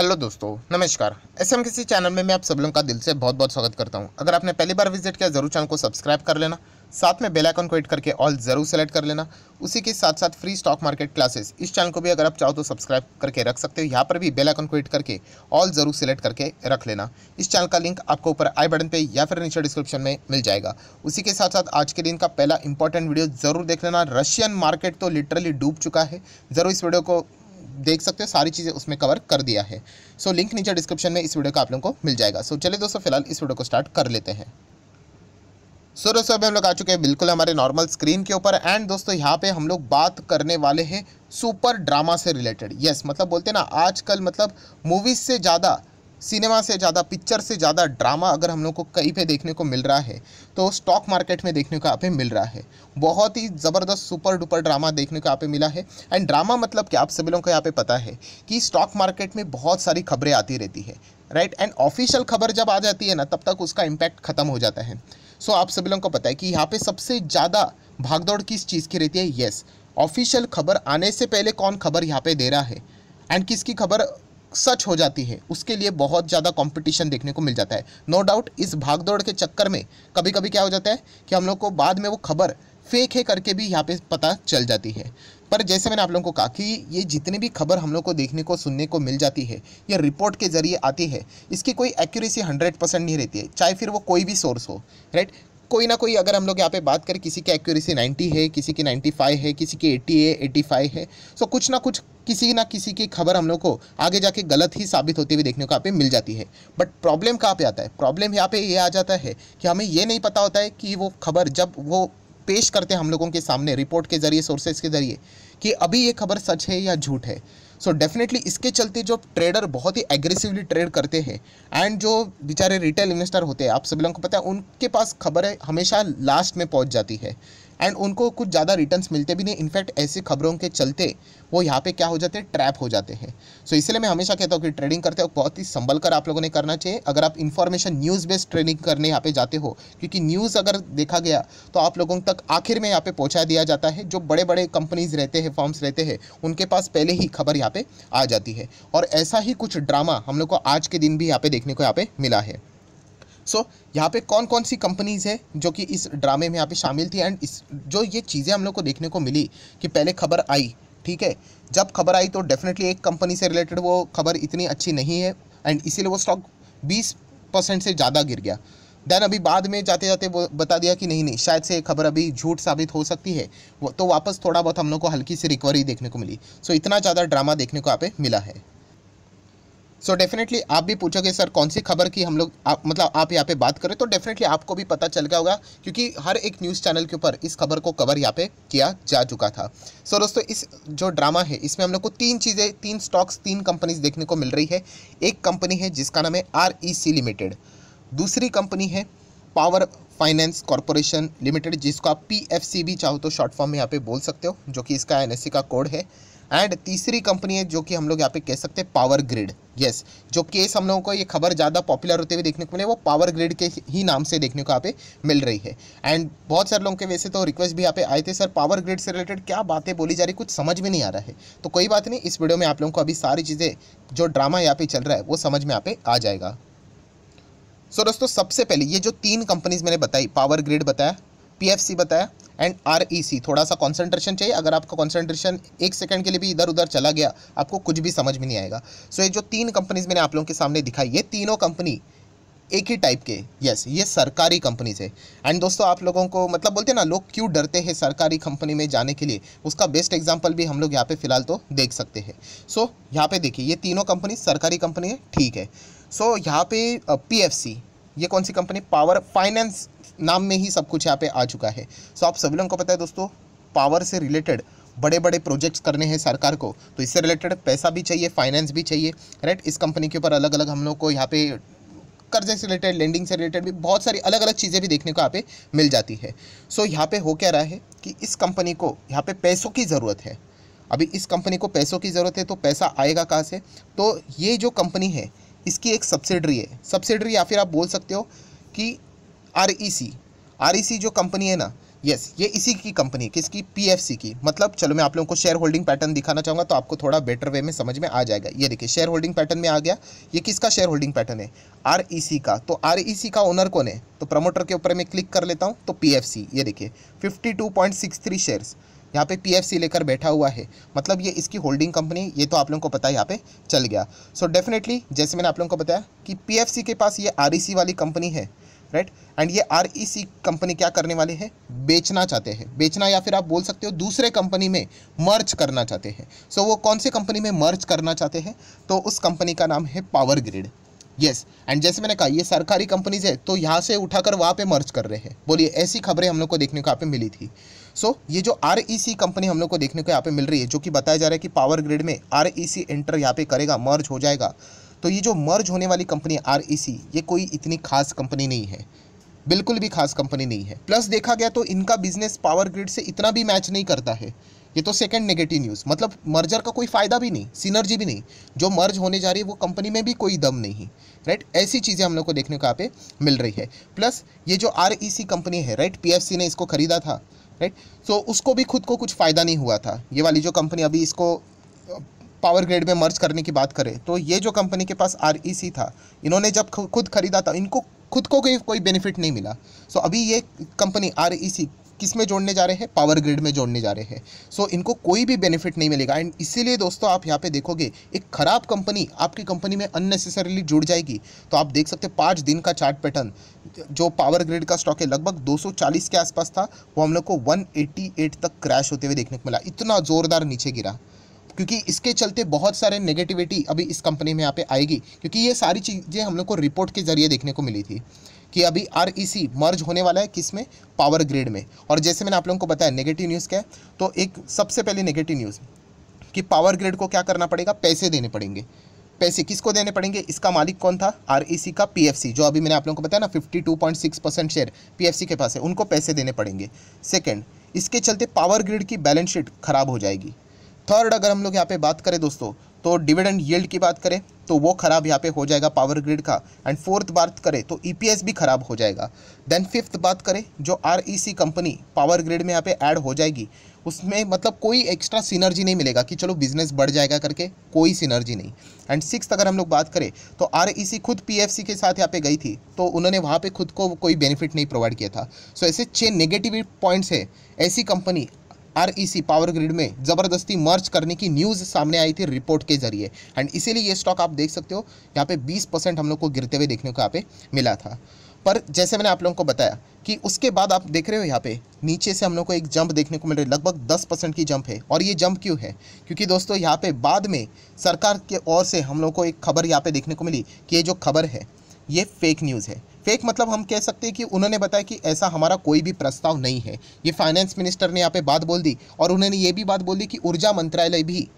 Hello दोस्तों नमस्कार ऐसे हम किसी चैनल में मैं आप सब लोगों का दिल से बहुत बहुत स्वागत करता हूं अगर आपने पहली बार विजिट किया जरूर चैनल को सब्सक्राइब कर लेना साथ में बेल आइकन को हिट करके ऑल जरूर सेलेक्ट कर लेना उसी के साथ साथ फ्री स्टॉक मार्केट क्लासेस इस चैनल को भी अगर आप चाहो तो सब्सक्राइब करके रख सकते हो यहाँ पर भी बेलाइकन को हिट करके ऑल जरूर सेलेक्ट करके रख लेना इस चैनल का लिंक आपको ऊपर आई बटन पर या फिर नीचे डिस्क्रिप्शन में मिल जाएगा उसी के साथ साथ आज के दिन का पहला इंपॉर्टेंट वीडियो जरूर देख लेना रशियन मार्केट तो लिटरली डूब चुका है जरूर इस वीडियो को देख सकते हो सारी चीज़ें उसमें कवर कर दिया है सो लिंक नीचे डिस्क्रिप्शन में इस वीडियो का आप लोगों को मिल जाएगा सो चलिए दोस्तों फिलहाल इस वीडियो को स्टार्ट कर लेते हैं सो दोस्तों अभी हम लोग आ चुके हैं बिल्कुल हमारे नॉर्मल स्क्रीन के ऊपर एंड दोस्तों यहाँ पे हम लोग बात करने वाले हैं सुपर ड्रामा से रिलेटेड यस yes, मतलब बोलते हैं ना आजकल मतलब मूवीज़ से ज़्यादा सिनेमा से ज़्यादा पिक्चर से ज़्यादा ड्रामा अगर हम लोग को कहीं पे देखने को मिल रहा है तो स्टॉक मार्केट में देखने को आप मिल रहा है बहुत ही ज़बरदस्त सुपर डुपर ड्रामा देखने को आप मिला है एंड ड्रामा मतलब क्या आप सभी लोगों को यहाँ पे पता है कि स्टॉक मार्केट में बहुत सारी खबरें आती रहती है राइट एंड ऑफिशियल खबर जब आ जाती है ना तब तक उसका इम्पैक्ट खत्म हो जाता है सो so, आप सभी लोगों को पता है कि यहाँ पर सबसे ज़्यादा भागदौड़ किस चीज़ की रहती है येस ऑफिशियल खबर आने से पहले कौन खबर यहाँ पे दे रहा है एंड किसकी खबर सच हो जाती है उसके लिए बहुत ज़्यादा कंपटीशन देखने को मिल जाता है नो डाउट इस भागदौड़ के चक्कर में कभी कभी क्या हो जाता है कि हम लोग को बाद में वो खबर फेक है करके भी यहाँ पे पता चल जाती है पर जैसे मैंने आप लोगों को कहा कि ये जितनी भी खबर हम लोग को देखने को सुनने को मिल जाती है या रिपोर्ट के ज़रिए आती है इसकी कोई एक्यूरेसी हंड्रेड परसेंट नहीं रहती है चाहे फिर वो कोई भी सोर्स हो राइट कोई ना कोई अगर हम लोग यहाँ पे बात करें किसी की एक्यूरेसी 90 है किसी की 95 है किसी की 80 है 85 है सो so, कुछ ना कुछ किसी ना किसी की खबर हम लोग को आगे जाके गलत ही साबित होती हुई देखने को यहाँ पे मिल जाती है बट प्रॉब्लम कहाँ पे आता है प्रॉब्लम यहाँ पे ये आ जाता है कि हमें ये नहीं पता होता है कि वो खबर जब वो पेश करते हैं हम लोगों के सामने रिपोर्ट के ज़रिए सोर्सेज के ज़रिए कि अभी ये खबर सच है या झूठ है सो so डेफिनेटली इसके चलते जो ट्रेडर बहुत ही एग्रेसिवली ट्रेड करते हैं एंड जो बेचारे रिटेल इन्वेस्टर होते हैं आप सभी लोगों को पता है उनके पास खबर है हमेशा लास्ट में पहुंच जाती है एंड उनको कुछ ज़्यादा रिटर्न्स मिलते भी नहीं इनफैक्ट ऐसी खबरों के चलते वो यहाँ पे क्या हो जाते हैं ट्रैप हो जाते हैं सो so, इसलिए मैं हमेशा कहता हूँ कि ट्रेडिंग करते वक्त बहुत ही संभल कर आप लोगों ने करना चाहिए अगर आप इन्फॉर्मेशन न्यूज़ बेस्ड ट्रेडिंग करने यहाँ पे जाते हो क्योंकि न्यूज़ अगर देखा गया तो आप लोगों तक आखिर में यहाँ पे पहुँचा दिया जाता है जो बड़े बड़े कंपनीज रहते हैं फॉर्म्स रहते हैं उनके पास पहले ही खबर यहाँ पर आ जाती है और ऐसा ही कुछ ड्रामा हम लोग को आज के दिन भी यहाँ पे देखने को यहाँ पर मिला है सो so, यहाँ पे कौन कौन सी कंपनीज़ हैं जो कि इस ड्रामे में यहाँ पे शामिल थी एंड इस जो ये चीज़ें हम लोग को देखने को मिली कि पहले खबर आई ठीक है जब खबर आई तो डेफिनेटली एक कंपनी से रिलेटेड वो खबर इतनी अच्छी नहीं है एंड इसीलिए वो स्टॉक बीस परसेंट से ज़्यादा गिर गया देन अभी बाद में जाते जाते वो बता दिया कि नहीं नहीं शायद से खबर अभी झूठ साबित हो सकती है वो तो वापस थोड़ा बहुत हम लोग को हल्की सी रिकवरी देखने को मिली सो so, इतना ज़्यादा ड्रामा देखने को यहाँ पे मिला है सो so डेफिनेटली आप भी पूछोगे सर कौन सी खबर की हम लोग आप मतलब आप यहाँ पे बात करें तो डेफिनेटली आपको भी पता चल गया होगा क्योंकि हर एक न्यूज़ चैनल के ऊपर इस खबर को कवर यहाँ पे किया जा चुका था सो so दोस्तों इस जो ड्रामा है इसमें हम लोग को तीन चीज़ें तीन स्टॉक्स तीन कंपनीज देखने को मिल रही है एक कंपनी है जिसका नाम है आर लिमिटेड e दूसरी कंपनी है पावर फाइनेंस कॉरपोरेशन लिमिटेड जिसको आप पी भी चाहो तो शॉर्ट फॉर्म में यहाँ पे बोल सकते हो जो कि इसका एन e का कोड है एंड तीसरी कंपनी है जो कि हम लोग यहाँ पे कह सकते हैं पावर ग्रिड यस जो केस हम लोगों को ये खबर ज़्यादा पॉपुलर होते हुए देखने को मिले वो पावर ग्रिड के ही नाम से देखने को यहाँ पे मिल रही है एंड बहुत सारे लोगों के वैसे तो रिक्वेस्ट भी यहाँ पे आए थे सर पावर ग्रिड से रिलेटेड क्या बातें बोली जा रही कुछ समझ में नहीं आ रहा है तो कोई बात नहीं इस वीडियो में आप लोगों को अभी सारी चीज़ें जो ड्रामा यहाँ पे चल रहा है वो समझ में यहाँ पे आ जाएगा सो दोस्तों सबसे पहले ये जो तीन कंपनीज मैंने बताई पावर ग्रिड बताया पी बताया एंड आर e थोड़ा सा कॉन्सेंट्रेशन चाहिए अगर आपका कॉन्सेंट्रेशन एक सेकेंड के लिए भी इधर उधर चला गया आपको कुछ भी समझ में नहीं आएगा सो so, ये जो तीन कंपनीज मैंने आप लोगों के सामने दिखाई ये तीनों कंपनी एक ही टाइप के यस yes, ये सरकारी कंपनी से एंड दोस्तों आप लोगों को मतलब बोलते हैं ना लोग क्यों डरते हैं सरकारी कंपनी में जाने के लिए उसका बेस्ट एग्जांपल भी हम लोग यहाँ पे फिलहाल तो देख सकते हैं सो so, यहाँ पे देखिए ये तीनों कंपनी सरकारी कंपनी है ठीक है सो so, यहाँ पे पी ये कौन सी कंपनी पावर फाइनेंस नाम में ही सब कुछ यहाँ पे आ चुका है सो आप सभी लोगों को पता है दोस्तों पावर से रिलेटेड बड़े बड़े प्रोजेक्ट्स करने हैं सरकार को तो इससे रिलेटेड पैसा भी चाहिए फाइनेंस भी चाहिए राइट इस कंपनी के ऊपर अलग अलग हम लोग को यहाँ पे कर्जे से रिलेटेड लेंडिंग से रिलेटेड भी बहुत सारी अलग अलग चीज़ें भी देखने को यहाँ पे मिल जाती है सो यहाँ पे हो क्या रहा है कि इस कंपनी को यहाँ पे पैसों की ज़रूरत है अभी इस कंपनी को पैसों की ज़रूरत है तो पैसा आएगा कहाँ से तो ये जो कंपनी है इसकी एक सब्सिडरी है सब्सिडरी या फिर आप बोल सकते हो कि are E C R E सी जो कंपनी है ना यस yes, ये इसी की कंपनी है किसकी पीएफसी की मतलब चलो मैं आप लोगों को शेयर होल्डिंग पैटर्न दिखाना चाहूँगा तो आपको थोड़ा बेटर वे में समझ में आ जाएगा ये देखिए शेयर होल्डिंग पैटर्न में आ गया ये किसका शेयर होल्डिंग पैटर्न है आरईसी e का तो आरईसी e का ओनर कौन है तो प्रमोटर के ऊपर मैं क्लिक कर लेता हूँ तो सी ये देखिए fifty two point six three shares यहाँ पे सी लेकर बैठा हुआ है मतलब ये इसकी होल्डिंग कंपनी ये तो आप लोगों को पता है यहाँ पे चल गया सो so डेफिनेटली जैसे मैंने आप लोगों को बताया कि सी के पास ये सी e वाली कंपनी है राइट एंड ये आर कंपनी e क्या करने वाले हैं बेचना चाहते हैं बेचना या फिर आप बोल सकते हो दूसरे कंपनी में मर्च करना चाहते हैं सो so, वो कौन से कंपनी में मर्च करना चाहते हैं तो उस कंपनी का नाम है पावर ग्रिड यस एंड जैसे मैंने कहा ये सरकारी कंपनीज है तो यहाँ से उठाकर वहाँ पे मर्ज कर रहे हैं बोलिए ऐसी खबरें हम लोग को देखने को यहाँ पे मिली थी सो so, ये जो आर कंपनी e हम लोग को देखने को यहाँ पे मिल रही है जो कि बताया जा रहा है कि पावर ग्रिड में आर ई सी एंटर यहाँ पे करेगा मर्ज हो जाएगा तो ये जो मर्ज होने वाली कंपनी आर e ये कोई इतनी खास कंपनी नहीं है बिल्कुल भी खास कंपनी नहीं है प्लस देखा गया तो इनका बिजनेस पावर ग्रिड से इतना भी मैच नहीं करता है ये तो सेकंड नेगेटिव न्यूज़ मतलब मर्जर का कोई फ़ायदा भी नहीं सिनर्जी भी नहीं जो मर्ज होने जा रही है वो कंपनी में भी कोई दम नहीं राइट ऐसी चीज़ें हम लोग को देखने को यहाँ पे मिल रही है प्लस ये जो आर कंपनी e है राइट पी ने इसको ख़रीदा था राइट सो so, उसको भी खुद को कुछ फ़ायदा नहीं हुआ था ये वाली जो कंपनी अभी इसको पावर ग्रेड में मर्ज करने की बात करें तो ये जो कंपनी के पास आर e था इन्होंने जब खुद खरीदा था इनको खुद को कोई कोई बेनिफिट नहीं मिला सो so, अभी ये कंपनी आर e किस में जोड़ने जा रहे हैं पावर ग्रिड में जोड़ने जा रहे हैं सो so, इनको कोई भी बेनिफिट नहीं मिलेगा एंड इसीलिए दोस्तों आप यहाँ पे देखोगे एक ख़राब कंपनी आपकी कंपनी में अननेसेसरीली जुड़ जाएगी तो आप देख सकते हैं पाँच दिन का चार्ट पैटर्न जो पावर ग्रिड का स्टॉक है लगभग 240 के आसपास था वो हम लोग को वन तक क्रैश होते हुए देखने को मिला इतना ज़ोरदार नीचे गिरा क्योंकि इसके चलते बहुत सारे नेगेटिविटी अभी इस कंपनी में यहाँ पे आएगी क्योंकि ये सारी चीज़ें हम लोग को रिपोर्ट के जरिए देखने को मिली थी कि अभी आर मर्ज e होने वाला है किस में पावर ग्रिड में और जैसे मैंने आप लोगों को बताया नेगेटिव न्यूज़ क्या है तो एक सबसे पहले नेगेटिव न्यूज़ कि पावर ग्रिड को क्या करना पड़ेगा पैसे देने पड़ेंगे पैसे किसको देने पड़ेंगे इसका मालिक कौन था आर e का पी जो अभी मैंने आप लोगों को बताया ना fifty two point six percent share P के पास है उनको पैसे देने पड़ेंगे सेकेंड इसके चलते पावर ग्रिड की बैलेंस शीट खराब हो जाएगी थर्ड अगर हम लोग यहाँ पे बात करें दोस्तों तो डिविडेंड यील्ड की बात करें तो वो ख़राब यहाँ पे हो जाएगा पावर ग्रिड का एंड फोर्थ बात करें तो ईपीएस e भी ख़राब हो जाएगा देन फिफ्थ बात करें जो आर कंपनी पावर ग्रिड में यहाँ पे ऐड हो जाएगी उसमें मतलब कोई एक्स्ट्रा सिनर्जी नहीं मिलेगा कि चलो बिजनेस बढ़ जाएगा करके कोई सिनर्जी नहीं एंड सिक्स अगर हम लोग बात करें तो आर e खुद पी के साथ यहाँ पे गई थी तो उन्होंने वहाँ पे खुद को कोई बेनिफिट नहीं प्रोवाइड किया था सो so, ऐसे छः नेगेटिव पॉइंट्स है ऐसी कंपनी आरईसी पावर ग्रिड में ज़बरदस्ती मर्ज करने की न्यूज़ सामने आई थी रिपोर्ट के जरिए एंड इसीलिए ये स्टॉक आप देख सकते हो यहाँ पे 20 परसेंट हम लोग को गिरते हुए देखने को यहाँ पे मिला था पर जैसे मैंने आप लोगों को बताया कि उसके बाद आप देख रहे हो यहाँ पे नीचे से हम लोग को एक जंप देखने को मिल रही है लगभग 10 परसेंट की जंप है और ये जंप क्यों है क्योंकि दोस्तों यहाँ पे बाद में सरकार के ओर से हम लोग को एक खबर यहाँ पे देखने को मिली कि ये जो खबर है ये फेक न्यूज़ है फेक मतलब हम कह सकते हैं कि उन्होंने बताया कि ऐसा हमारा कोई भी प्रस्ताव नहीं है ये फाइनेंस मिनिस्टर ने यहाँ पे बात बोल दी और उन्होंने ये भी बात बोल दी कि ऊर्जा मंत्रालय भी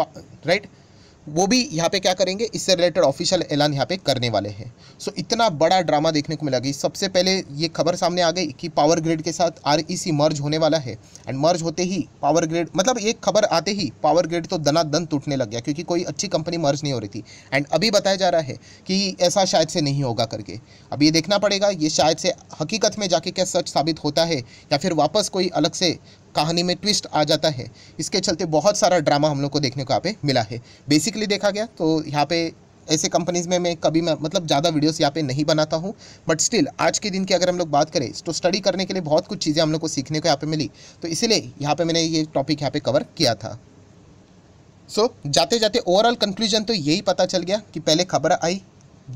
राइट वो भी यहाँ पे क्या करेंगे इससे रिलेटेड ऑफिशियल ऐलान यहाँ पे करने वाले हैं सो so, इतना बड़ा ड्रामा देखने को मिला गई सबसे पहले ये खबर सामने आ गई कि पावर ग्रिड के साथ आर मर्ज e होने वाला है एंड मर्ज होते ही पावर ग्रिड मतलब एक खबर आते ही पावर ग्रिड तो दनादन टूटने लग गया क्योंकि कोई अच्छी कंपनी मर्ज नहीं हो रही थी एंड अभी बताया जा रहा है कि ऐसा शायद से नहीं होगा करके अब ये देखना पड़ेगा ये शायद से हकीकत में जाके क्या सच साबित होता है या फिर वापस कोई अलग से कहानी में ट्विस्ट आ जाता है इसके चलते बहुत सारा ड्रामा हम लोग को देखने को यहाँ पे मिला है बेसिकली देखा गया तो यहाँ पे ऐसे कंपनीज़ में मैं कभी मैं मतलब ज़्यादा वीडियोस यहाँ पे नहीं बनाता हूँ बट स्टिल आज के दिन की अगर हम लोग बात करें तो स्टडी करने के लिए बहुत कुछ चीज़ें हम लोग को सीखने को यहाँ पर मिली तो इसीलिए यहाँ पर मैंने ये टॉपिक यहाँ पर कवर किया था सो so, जाते जाते ओवरऑल कंक्लूजन तो यही पता चल गया कि पहले खबर आई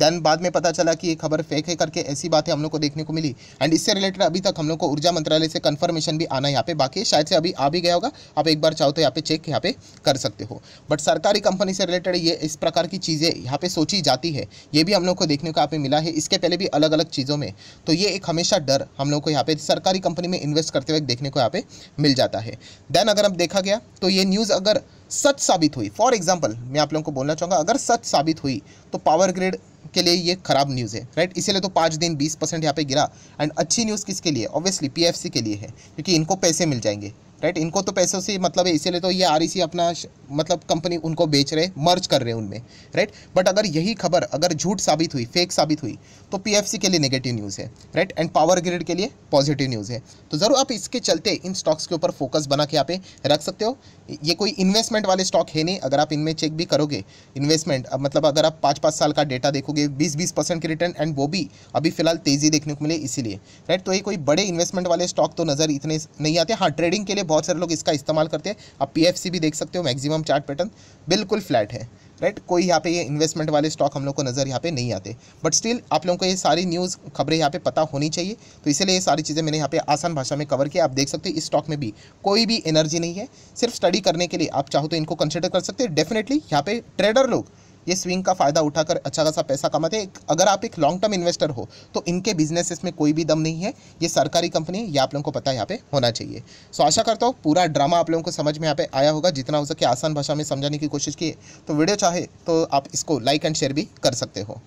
देन बाद में पता चला कि ये खबर फेक है करके ऐसी बातें हम लोग को देखने को मिली एंड इससे रिलेटेड अभी तक हम लोग को ऊर्जा मंत्रालय से कन्फर्मेशन भी आना यहाँ पे बाकी शायद से अभी आ भी गया होगा आप एक बार चाहो तो यहाँ पे चेक यहाँ पे कर सकते हो बट सरकारी कंपनी से रिलेटेड ये इस प्रकार की चीज़ें यहाँ पे सोची जाती है ये भी हम लोग को देखने को यहाँ पे मिला है इसके पहले भी अलग अलग चीज़ों में तो ये एक हमेशा डर हम लोग को यहाँ पे सरकारी कंपनी में इन्वेस्ट करते वक्त देखने को यहाँ पे मिल जाता है देन अगर अब देखा गया तो ये न्यूज़ अगर सच साबित हुई फॉर एग्जाम्पल मैं आप लोगों को बोलना चाहूँगा अगर सच साबित हुई तो पावर ग्रिड के लिए ये खराब न्यूज़ है राइट इसीलिए तो पाँच दिन बीस परसेंट यहाँ पे गिरा एंड अच्छी न्यूज़ किसके लिए ऑब्वियसली पीएफसी के लिए है क्योंकि इनको पैसे मिल जाएंगे राइट इनको तो पैसों से मतलब है इसीलिए तो ये आर e अपना मतलब कंपनी उनको बेच रहे मर्ज कर रहे उनमें राइट बट अगर यही खबर अगर झूठ साबित हुई फेक साबित हुई तो पी के लिए नेगेटिव न्यूज़ है राइट एंड पावर ग्रिड के लिए पॉजिटिव न्यूज़ है तो ज़रूर आप इसके चलते इन स्टॉक्स के ऊपर फोकस बना के यहाँ पे रख सकते हो ये कोई इन्वेस्टमेंट वाले स्टॉक है नहीं अगर आप इनमें चेक भी करोगे इन्वेस्टमेंट मतलब अगर आप पाँच पाँच साल का डेटा देखोगे बीस बीस परसेंट के रिटर्न एंड वो भी अभी फिलहाल तेज़ी देखने को मिले इसीलिए राइट तो ये कोई बड़े इन्वेस्टमेंट वाले स्टॉक तो नज़र इतने नहीं आते हाँ ट्रेडिंग के लिए बहुत सारे लोग इसका इस्तेमाल करते हैं आप पी भी देख सकते हो मैक्सिमम चार्ट पैटर्न बिल्कुल फ्लैट है राइट right? कोई यहाँ पे ये इन्वेस्टमेंट वाले स्टॉक हम लोग को नज़र यहाँ पे नहीं आते बट स्टिल आप लोगों को ये सारी न्यूज़ खबरें यहाँ पे पता होनी चाहिए तो इसलिए ये सारी चीज़ें मैंने यहाँ पे आसान भाषा में कवर किया आप देख सकते हो इस स्टॉक में भी कोई भी एनर्जी नहीं है सिर्फ स्टडी करने के लिए आप चाहो तो इनको कंसिडर कर सकते हैं डेफिनेटली यहाँ पे ट्रेडर लोग ये स्विंग का फ़ायदा उठाकर अच्छा खासा पैसा कमाते हैं अगर आप एक लॉन्ग टर्म इन्वेस्टर हो तो इनके बिजनेसेस में कोई भी दम नहीं है ये सरकारी कंपनी ये आप लोगों को पता यहाँ पे होना चाहिए सो आशा करता हूँ पूरा ड्रामा आप लोगों को समझ में यहाँ पे आया होगा जितना हो सके आसान भाषा में समझाने की कोशिश की तो वीडियो चाहे तो आप इसको लाइक एंड शेयर भी कर सकते हो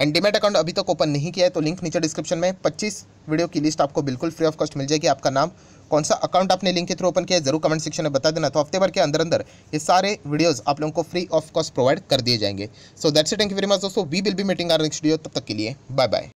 एंड डिमेट अकाउंट अभी तक ओपन नहीं किया है तो लिंक नीचे डिस्क्रिप्शन में पच्चीस वीडियो की लिस्ट आपको बिल्कुल फ्री ऑफ कॉस्ट मिल जाएगी आपका नाम कौन सा अकाउंट आपने लिंक के थ्रू ओपन किया जरूर कमेंट सेक्शन में बता देना तो हफ्ते भर के अंदर अंदर ये सारे वीडियोज़ आप लोगों को फ्री ऑफ कॉस्ट प्रोवाइड कर दिए जाएंगे so that's it thank you very much दोस्तों we will be meeting our next video तब तक के लिए बाय बाय